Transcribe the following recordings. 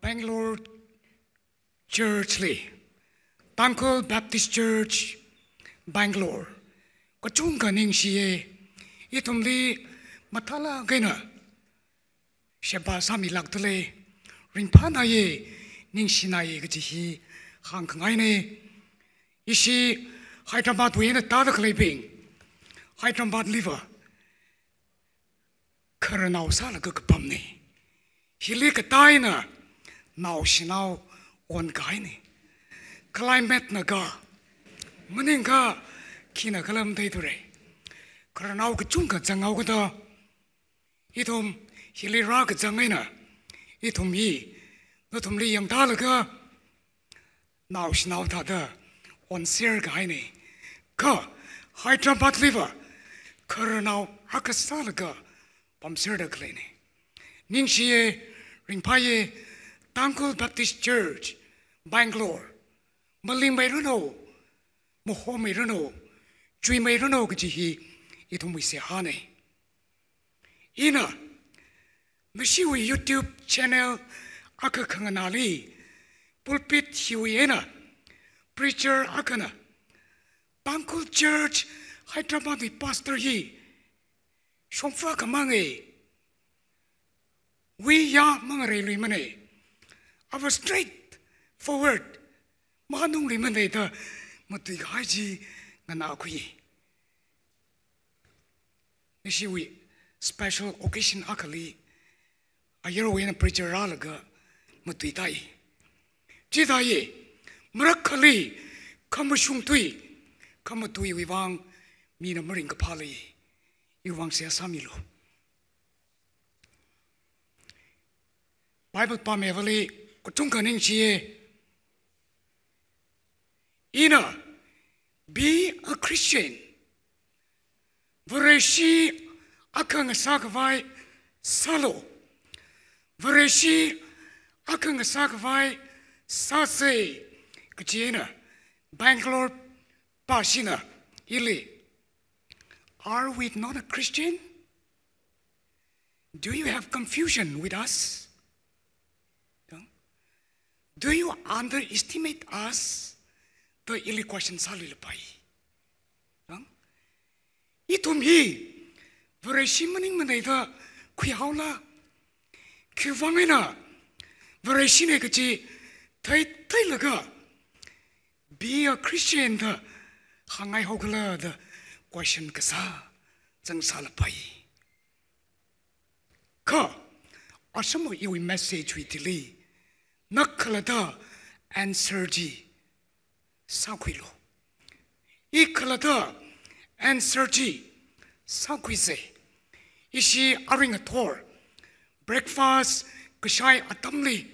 Bangalore Church Lee Bangkok Baptist Church Bangalore ko chung ka ning si ye ye thum di ma tha na she ba sa ring na ye ning na ye ge hi hang kha ngai ne ye si na ta da khle ping hai liver kar na sa la ga ka pam ne hi ka ta ina nau sinau on gai ni climate na ga maning ga kina kalam dei dure kara nau ka chung ka changau ka da itum hili ra ka changai na itum yi no tum li yang da la ga nau sinau ta da on sir gai ni ka hyderabad liver kara nau hakasal ga pamsir da klene ning shi ring pa ye ตั้งคุณแบปติสต์เชิร์ชบังกลอมาลิมไม่รู้นู่มโหไม่รู้นู่จุยไม่รู้นู่ก็จีฮีอีทุ่มวิเศษฮานีอีน่ะมิชิวยูทูบชแนลอักขังนาลีพูลปิดฮิวยีน่ะพรีเชอร์อักน่ะตั้งคุณเชิร์ชไฮดรามาดีพาสเตอร์ฮีชมฟ้ากับมังเอวิยามังเรลุยมันเอ our straight forward manung rimane da matui haji ngana nishi we special occasion akali a year we na preacher ralaga matui tai ji murakali kamashung tui kamatui wiwang mina maring kapali iwang sia samilo Bible pamevali 고통가는 시에 "Ina, be a Christian. Bereshi akang sakvai salo. Bereshi akang sakvai sase. Kachina, Bangalore, Pashina, Ili. Are we not a Christian? Do you have confusion with us? do you underestimate us the ili question salil pai rang i to mi bure shimning me da ku haula ku wange na bure shine ge ji tai tai be a christian the hangai ho gla the question ge sa zeng sa le pai ka ཁས ཁས ཁས ཁས ཁས ཁས ཁས ཁས Nā kala dā ān sār jī sāgwī lō. I kala dā ān sār jī sāgwī zē. I shī ārī ngā tōr. Breakfast kashāi ātām lī.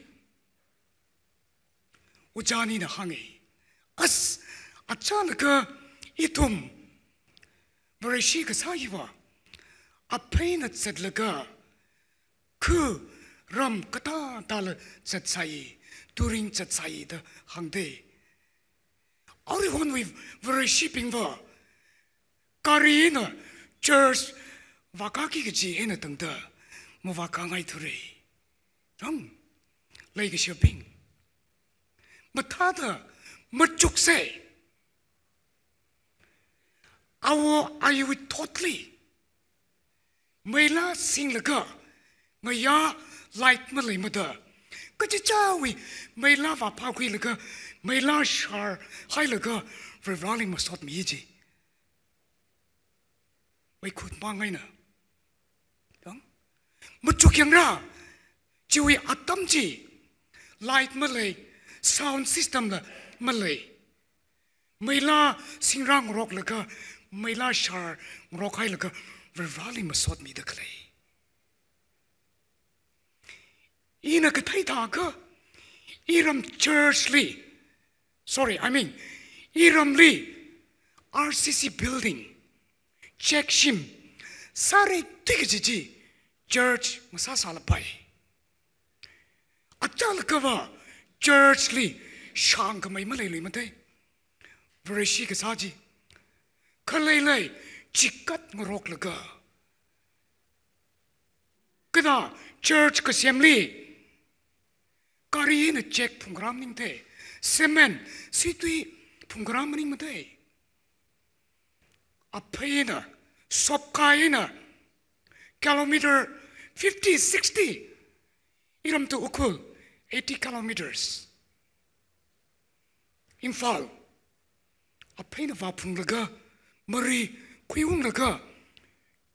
Ujāni nā hāngi. As āchā itum. Vare shī kā sāhi wā. Apēi nā ram kata tal chat sai turing chat sai da hang de ari hon we were shipping va karina church va ka ki ge ji ena tang da mo va ka ngai thure ram lai ge shipping ma tha da ma chuk se awo ayu totally mela sing la ga ma ya ลายนั่นเลยมัเด้อก็จะเจ้าวิไม่ลาว่าพาคุยเลยก็ไม่ลาชาร์ให้เลยก็เรื่องราวมัสอดมีจีไม่คุดมาไงนะยังมุดจุกยังร่าจิวิอัตตมจีลายมัเลยส o u n d system ละมัเลยไม่ลาสิงร่างรกเลยก็ไม่ลาชาร์รกให้เลยก็เรื่องราวมัสอดมีเด็กเลย 이나 그 타이타크 이름 철슬리 sorry i mean 이름리 RCC building 책심 사리 티그지지 church 무사살 바이 아탈카바 church리 샹그마이 말레리 마데 브레시 그 사지 클레레 치컷 무록르가 그다 church 그 셈리 Карина чек програмнинг дэй. Сэмэн, сэдвэй програмнинг мэдэй. Апэйна, сопкаэйна, километр 50, 60, ирамту укул 80 километрс. Инфал, апэйна ва пунглага, мэри куйвунглага,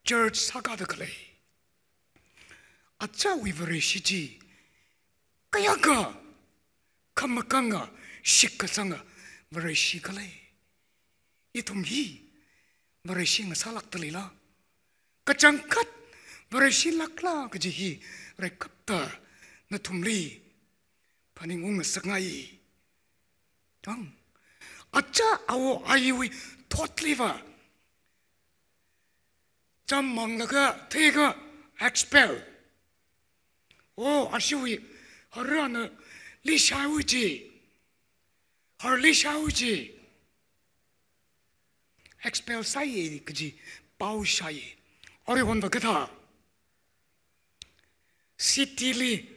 чэрд сагадагалэй. Ача вивэрэй шиджи, kaya ka kamakanga shikasanga varai shikale itum hi varai shinga salak talila kachangkat varai shilakla kaji hi rai kapta na thumli paning unga sangai tang acha awo aiwi thotliva cham manglaga thega expel o ashiwi 허라나 리샤우지 허리샤우지 엑스펠 사이에지 파우샤이 어리 혼다 기타 시티리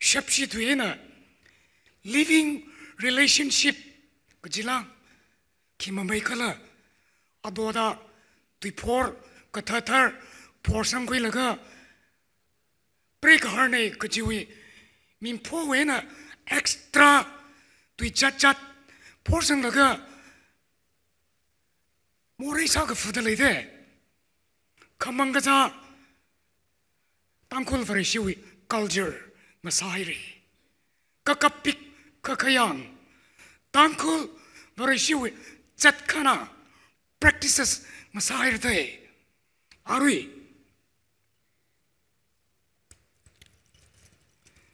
샤프시드이나 리빙 릴레이션십 그지라 키마메카라 아도다 디포 카타타 포상괴라가 브릭 허네 그지위 min po we na extra tui cha cha po sang la ga mo re sa ga fu de le de ka mang ga za tang kul fer shi wi kaljer ma sa hi ri chat kana practices ma sa hi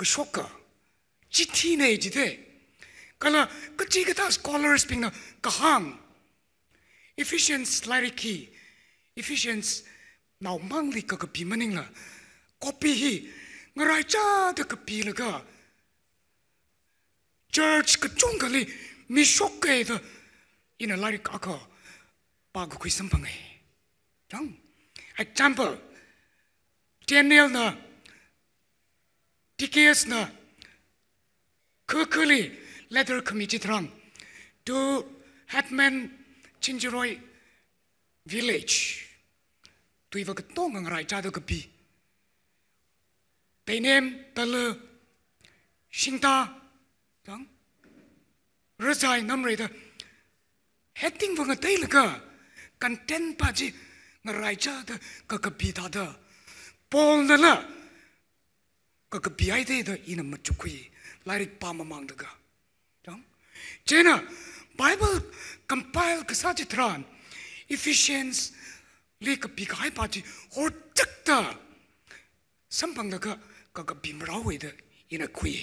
그 쇼커 지티네이지데 kala ka chiga ta scholars ping na ka hang efficiency clarity efficiency na mang li ka ka pi maning la copy hi ngrai cha de ka pi la ga church ka chung ka li mi shok e da in a like ka ka pa ku sim pang e dang example daniel na DKS na kukuli leather committee tram to Hatman Chinjiroi village. Tu iwa ka tonga ngarai chadu ka pi. Tainem talu shinta tang rizai namrei ta hating wanga taila ka kan ten pa ji ngarai chadu ka ka pi ta ta. Paul la ka ka piyay te ta ina ma chukui lai rik maang daga chang bible compile ka sa chi efficiency le ka pi kai pa chi ho chak ta sampang daga ka ka bim rao we ina kui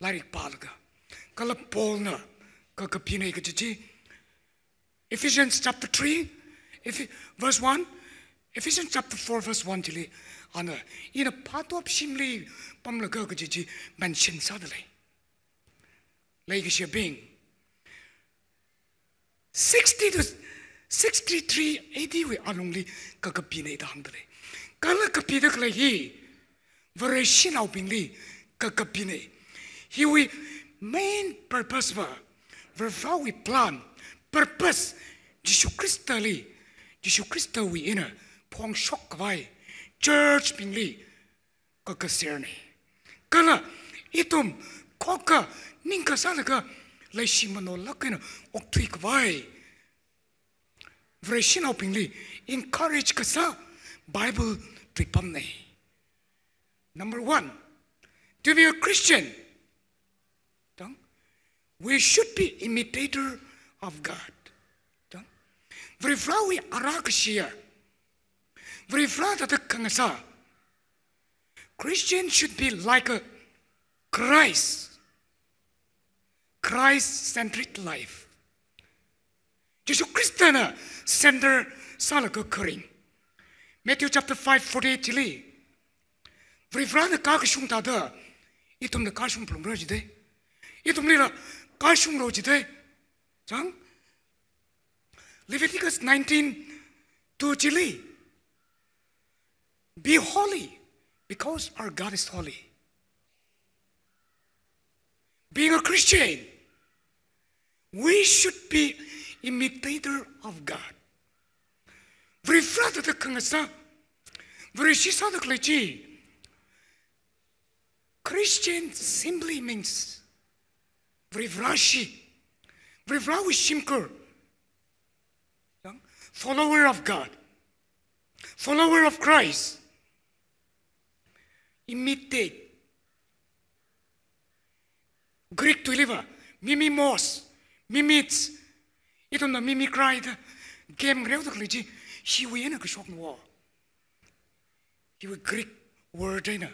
lai rik pa ka la pol ka ka pi na ika chi Ephesians chapter 3 verse 1 Ephesians chapter 4 verse 1 chile 아니 이는 파도 심리 밤을 거그 지지 만신 사들레 레이그시 빙 60도 63 AD 아롱리 그거 비네다 한들레 가라 그 비더클레히 버레신아 빙리 그거 비네 히위 main purpose wa ver we plan purpose jesus christ ali jesus christ we inner pong shock vai church mingli kaka serne kala itum koka ninka salaga lai shimano lakina oktui kwai vreshin opingli encourage kasa bible tripamne number 1 to be a christian we should be imitator of god vrifrawi arakshia befriended cancer. Christian should be like a Christ, Christ-centric life. Jesus 크리스천은 샌들 살그 커링. Matthew chapter 5 48리. 브리브라는 가그숑 다다 이 톰네 가숑 블럼러지데. 이 톰리라 가숑 로지데. 장 Leviticus 19 to Chile. Be holy because our God is holy. Being a Christian, we should be imitator of God. 우리 프라드드 강사, 우리 the clergy. Christian simply means 우리 브라시, follower of God, follower of Christ. imitate. Greek to live, mimimos, mimits. Ito na mimicry, the game greo tak liji, he we ina kishok nwa. Greek word ina.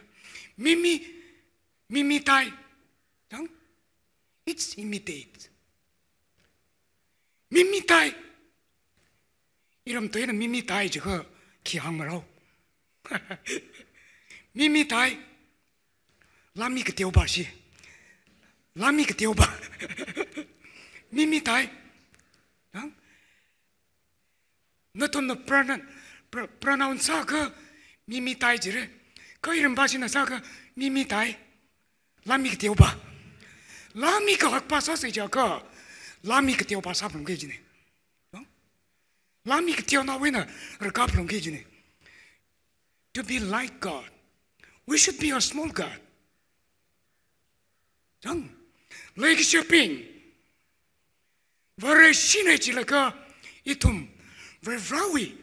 Mimi, mimitai. Dang? It's imitate. Mimitai. Iram to ina mimitai jika ki hangarau. mi mi tai la mi ke teu ba shi la mi ke teu ba mi mi tai dang ha? na ton na prana prana un sa ka mi mi tai jire ka iren ba shi na sa ka mi mi tai la mi ke teu ba la mi ka hak pa sa se ja ka la mi ke teu ba sa pa ngi jine ha? la mi ke teu na we na ra ka pa ngi jine to be like god We should be a small God. Done. Lake shopping. Very 신해지 like Very rawi.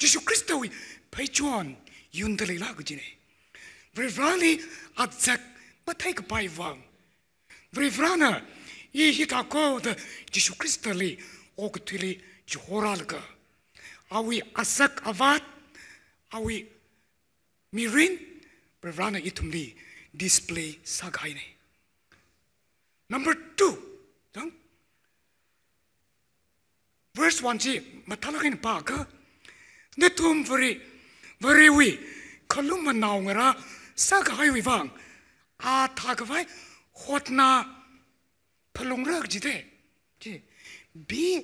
예수 그리스도의 배추원 윤들이라 그지네. Very rally at 마타이크 바이왕. Very runner. 이 히가 고드 예수 그리스도리 오그트리 지호랄까. 아위 아삭 아밭 아위 mirin. Perana itumli display sagai ne. Number two, dong. Verse one si matalaga ni paga. Netum vary, vary we. Kalum manau ngera sagai we bang. Atagway hot na palungrag jide. Be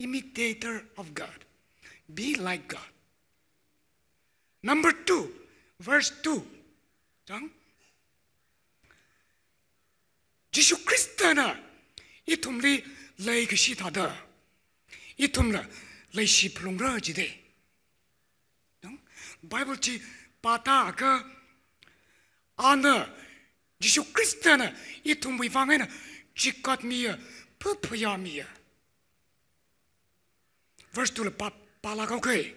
imitator of God. Be like God. Number two, verse two. 장 지슈 크리스타나 이 톰리 레이그시 다다 이 톰라 레시 플롱러지데 응 바이블지 바타가 아나 지슈 크리스타나 이 톰비 방에나 지컷미야 푸푸야미야 버스툴 바 발라가 오케이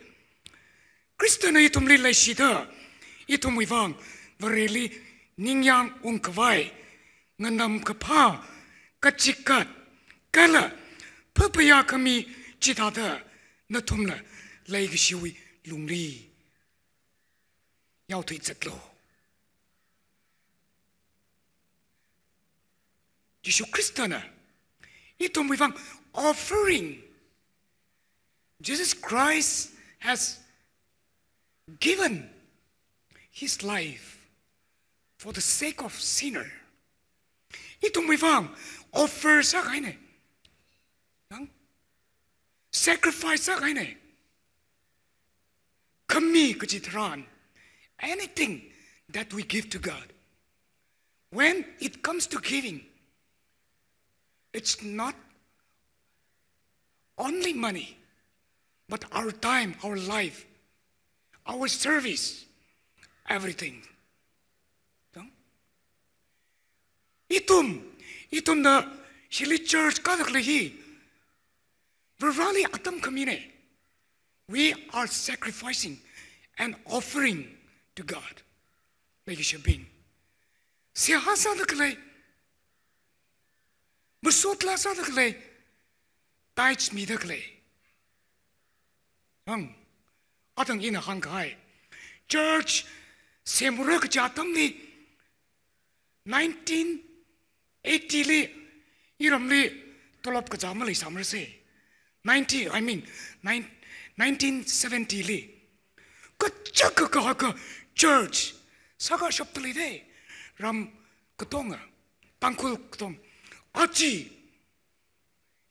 크리스타나 이 톰리 레시다 이 톰비 방에 vareli ningyang unkavai nganam kapao kachikat kala papaya kami chitada natumla laiga shiwi lungri yao thui zatlo Jesu Kristana itom wivang offering Jesus Christ has given his life for the sake of sinner. 이 offer offers가 아니네. 양? sacrifice가 아니네. anything that we give to God. When it comes to giving, it's not only money, but our time, our life, our service, everything. Itum, itum na hili church kadakle hi. Virali atam kamine. We are sacrificing and offering to God. Like you being. Sihasa dakle. Musotla sa dakle. Tights me dakle. Ang atang ina hangkai. Church semurak jatam ni 19 80 li iram li tolop ka jamali samre se 90 i mean 9 1970 li ka chak ka ka church saga shop li de ram ktong pankul ktong achi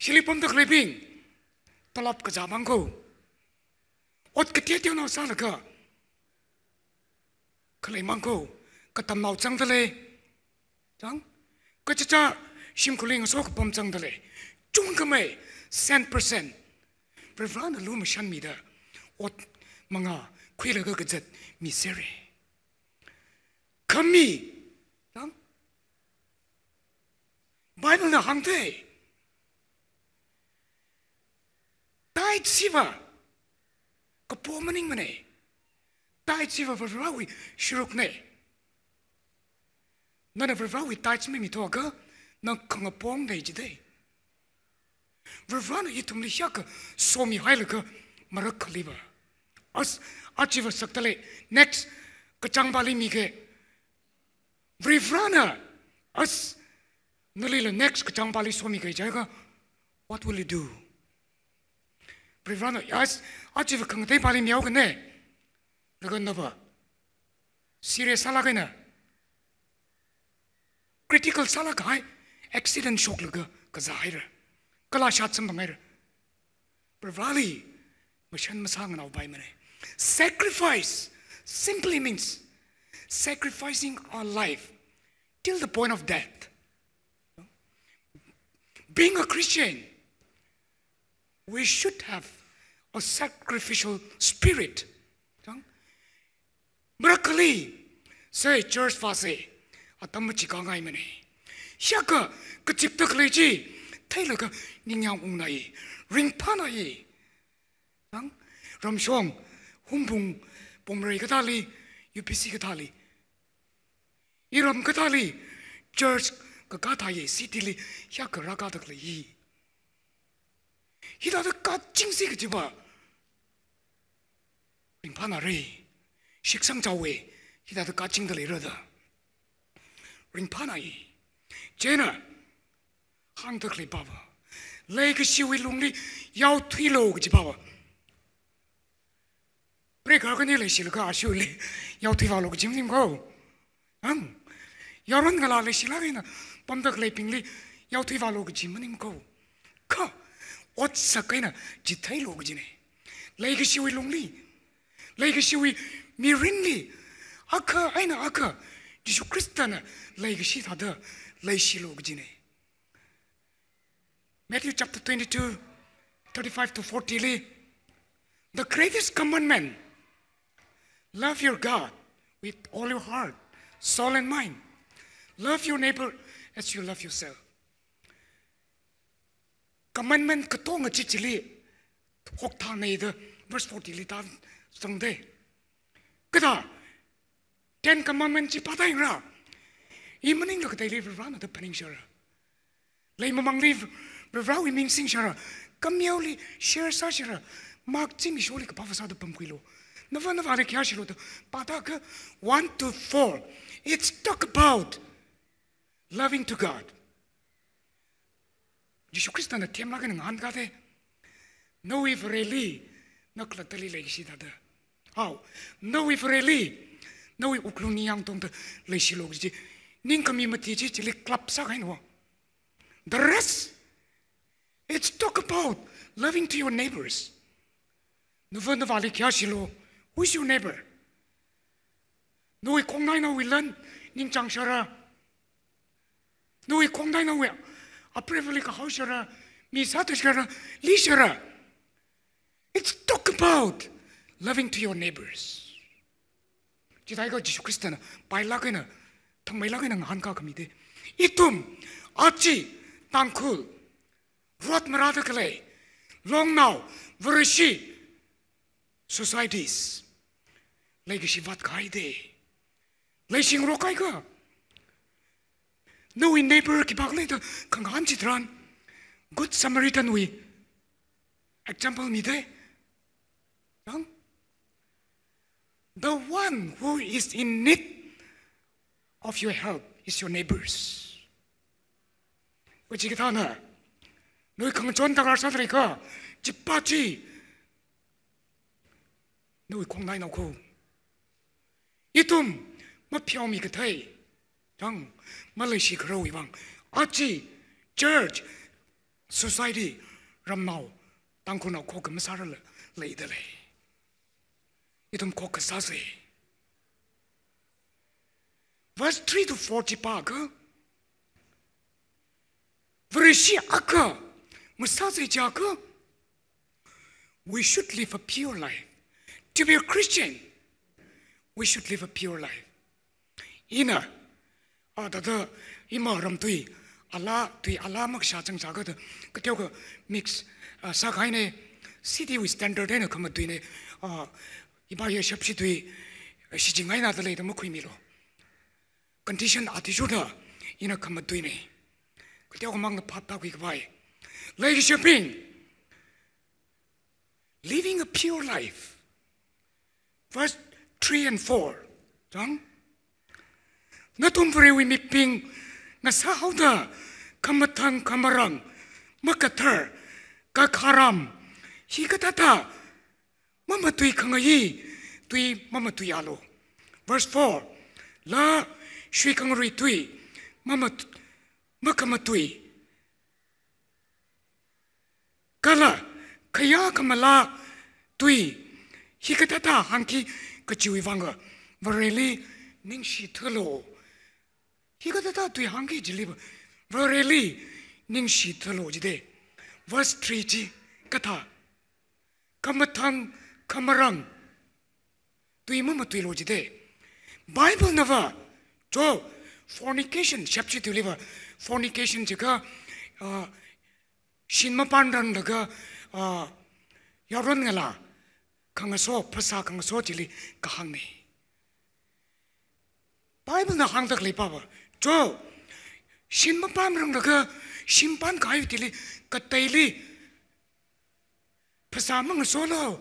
shilipom de living tolop ka jamang ko ot ka tie tie no ka klei mang ka tam nau chang de le chang 个只只辛苦领受个帮正的嘞，中个没三 percent，不是让的路么想米的，我忙啊亏了个个只 misery，可米，当，买了那行的，带起吧，个帮么人么呢，带起吧不是让会学个呢。nāna vrāvā wī tāchī mē mī tō kā, nā kāngā pōng dē jī dē. Vrāvā nā yī tōm lī xā kā, sō mī hāi lā kā, mā rā kā lī bā. Ās, āchī vā sāk tā lē, nēt, kā chāng bā lī mī kē. what will you do? Vrāvā nā, ās, āchī vā kāngā tē bā au kā nē, lā kā nā bā, sī rē sā critical sala kai accident shock laga kazaira kala shat sam pravali mashan masang na bai mane sacrifice simply means sacrificing our life till the point of death being a christian we should have a sacrificial spirit. Murakali, say church fasi. 아담치 강아이면에 샤카 그 집도 그러지 테일러가 닝냥 웅나이 링파나이 땅 럼숑 훔붕 봄레이 가탈리 유피시 가탈리 이럼 가탈리 저스 그 시티리 샤카 라가다 그러이 히다도 까징세 그지 봐 링파나리 식상자웨 히다도 까징들 rin panai jena hang tak li baba lege si wi lung li yao tui lo ge ji baba pre ga ge ni le si le ga shu li yao tui wa lo ge jim jim ko ang yao ren ga la le si la ge na pam tak le ping li yao tui wa lo ge jim ni ko ka what sa ge na ji tai lo ge ji ne lege si wi lung li lege si wi mi rin li akka aina akka Jesus Christana like shit that the like Matthew chapter 22 35 to 40 the greatest commandment love your god with all your heart soul and mind love your neighbor as you love yourself commandment ko to ng chichili tok thani de bisfortili tan sunday kada Ten Commandments ci patai ra. I mening lo katai live ra na ta paning shara. Lay mamang live ra i ming sing shara. Kamyau li share sa shara. Mark ti mi sholi ka the da pamkuilo. Uh, nava nava de kya shilo ta pataka 1 to 4. It's talk about loving to God. Jesu Kristo na tem laga ngan ka te. No if really naklatali lagi sida da. How? No if really we look young. Don't me, 那位乌克兰样东的那些逻辑，您可没么提起这里 club The rest, it's talk about loving to your neighbors. No fun of Ali Kyashilo, who's your neighbor? No we kong nai we learn ning chang shara. No we kong nai no we a privilege how shara, mi satashara, li shara. It's talk about loving to your neighbors. Jika ikut Yesus Kristus, bayi lagi na, tak bayi lagi na angka kami de. Itum, aci, tangkul, ruat merata kelai, long now, berisi, societies, lagi si wat kai de, lagi sing rokai ka. No in neighbor ki bagle to kang hanci tran, good Samaritan we. Example ni de, yang? The one who is in need of your help is your neighbors. 그치 그 다음에 너희 강전 당할 사람들이니까 집받지 너희 공나이 놓고 이쯤 뭐 피어미 그타이 장 말레이시 그러우 이방 아치 church society 람나우 땅코 놓고 금사를 레이더레 이든 코크 사세 verse 3 to 40 파가 브리시 아카 무사세 자카 we should live a pure life to be a christian we should live a pure life ina a da da ima ram tui ala tui ala mak sha chang sa ga da ka tyo ga mix sa ga ne city يبقى يشبطي ماشي دينا نادلي دمو خوي ميلو كانديشن اتيتيود نا ينوكمتويني كتيقو مڠ پات باوي ليدرشيبين ليڤينگ ا بيور لايف واز تري اينفور چڠ ناتوموري وي مي بينڠ نا ساودا كمتڠ كمرڠ mama tui kangayi tui mama tui alo verse 4 la shui kangri tui mama makama tui kala kaya kamala tui hikatata hanki kachiwi vanga vareli ning shi thulo hikatata tui hanki jilib vareli ning shi thulo jide verse 3 ji katha kamathang kamathang kamarang tui mumu tui loji de bible nava jo fornication chapter tu liva fornication jiga shinma pandan daga yaron ngala kanga so phasa kanga so jili kahang ne bible na hang dak jo shinma shimpan kayu tili katayli phasa mang so lo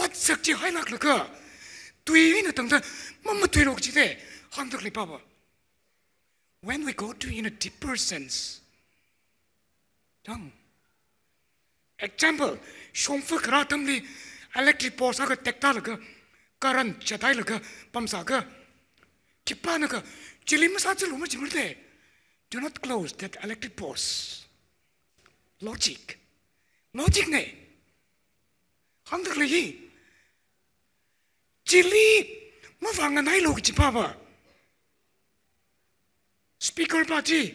어떻게 지 하이나 그러니까 뒤에는 당장 뭔가 뒤로 오지대 한들리 봐봐 when we go to in a deeper sense 당 example 쇼프 그라탐리 electric pulse 그 텍타르 그 current 제다일 그 밤사 그 기빠는 그 질림 사질 오면 do not close that electric pulse logic logic 네 한들리 chili 뭐 vanga nai lok chi papa speaker party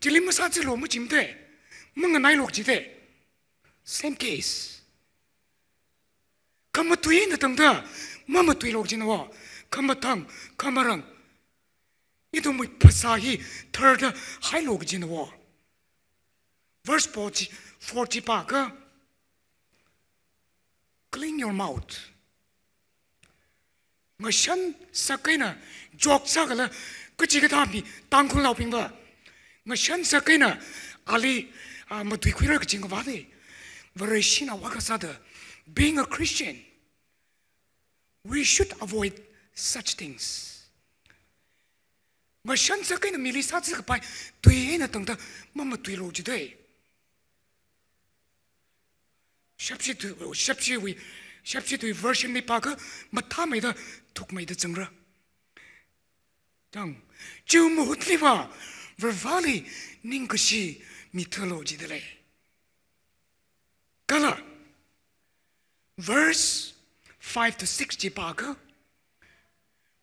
chili ma sa chi lo mu chim te same case kam tu yin da tang da ma ma tu lok chi na wa verse 40 40 clean your mouth ngashan sakaina jok sagala kuchi ga thamni tangkhun lao pingba ngashan sakaina ali ah, madui kwira ka shina bade varashina wakasada being a christian we should avoid such things ngashan sakaina mili sa chi pai tui na tang da mama tui lo ji dei shapshi tu shapshi we 샵시 도이 버신 미 파가 마타 메다 톡 메다 정라 당 주무 흩리바 버발리 닝그시 미톨로지들레 Kala, verse 5 to 6 파가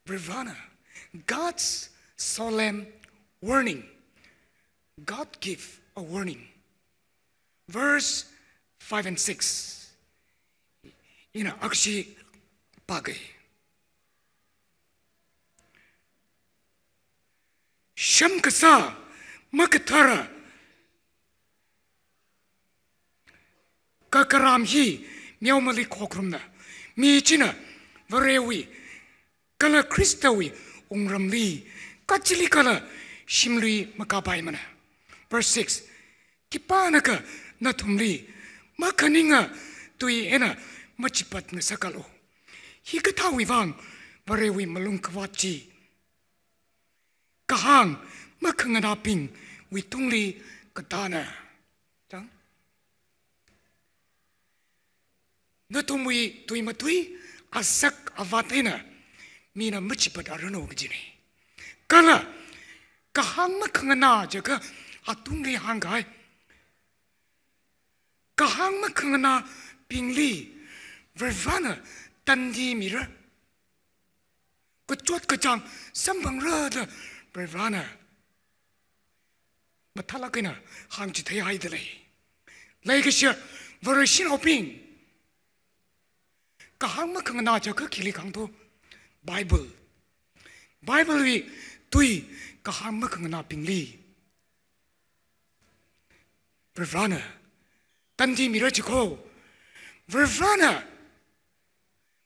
Ravana, God's solemn warning. God give a warning. Verse 5 and 6. इन अक्षी पा गई शंख सा मक थर ककराम ही म्योमली खोखरुमना मीचिना वरेवी कला क्रिस्तवी उंगरमली कचली कला शिमली मकाबाई मना verse 6 किपानका नथुमली मखनिंगा तुई एना มาจิปัดเงสักลอฮีก็ท้าวิวังบริวิมลุงกวาจีกะหังมะขงนาปิงวิตุงลีกตานะจังนตุมุยตุยมาตุยอาศักอวาตินะมีนามจิปัดอารโนกจินีกะละกะหังมะขงนาจะกะอาตุงลีหังไกกะหังมะขงนาปิงลี Ravana tandi mira. Ko chuột ko cham sam bằng rơ da Ravana. Mà thà là cái nào hàng chỉ thấy hay thế này. cái xe vừa rồi xin học pin. Cả hàng mà không nào cho cái kỳ lý khang thô. Bible. Bible vì tuy cả hàng mà không nào pin lý. Ravana. Tandi mira chỉ khô. Ravana. Ravana.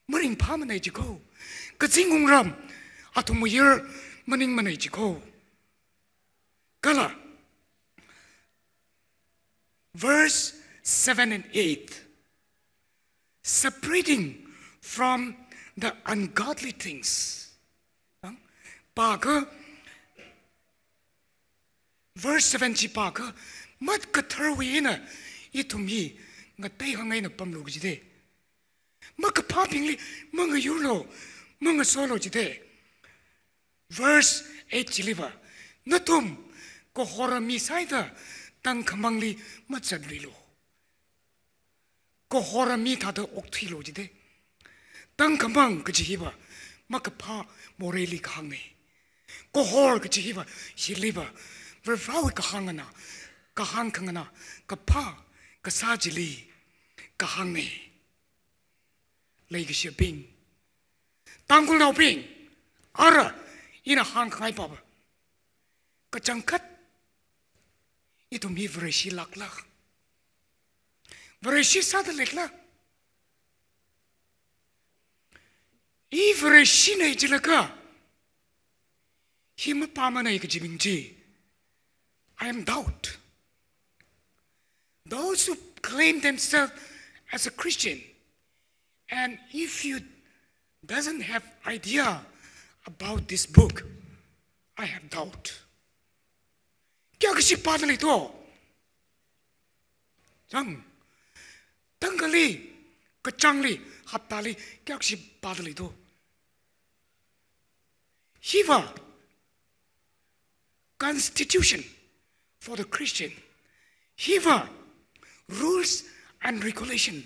Maring paman aja kau, kezingung ram, atau mayer mening mana Kala, verse seven and eight, separating from the ungodly things. Paga, verse seven si paga, mat katarwi na, itumhi ngatay hangay na pamlugjide. Ma ka pa ping li ma nga verse 8 ji li wa, natum, kohora mi saitha, tang ka ma li ma chab li lo. Kohora mi tha to okthi lo ji de, tang ka ma gaji hi wa, ma ka na, ka hanga na, ka pa, ka sa ji 那个是病，当归脑病，阿拉伊那汉开爸爸，个张克，伊都米不认识拉拉，不认识啥的来了，伊不认识那只那个，伊么爸妈那一个疾病记，I am doubt. Those who claim themselves as a Christian. And if you doesn't have idea about this book, I have doubt. 격식 받을 리도 정 등글리 그 장리 합달리 격식 받을 리도 constitution for the Christian. HIVA rules and regulation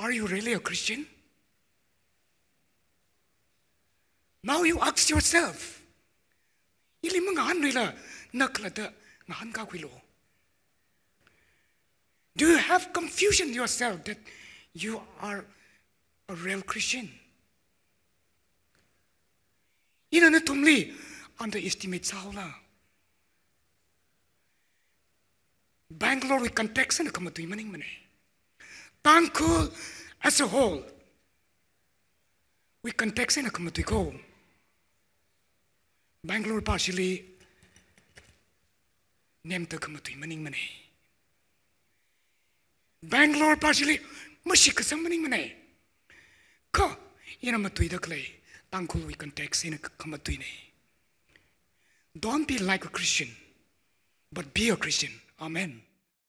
are you really a Christian? Now you ask yourself, nila naklada Do you have confusion yourself that you are a real Christian? Ina na tumli underestimate sa Bangalore we can take some come to evening money. Tanku as a whole. We can take some come to go. Bangalore partially name to come to evening money. Bangalore partially mushik some money money. Ko in a matuida clay. Tanku we can take some come to evening. Don't be like a Christian, but be a Christian. Amen.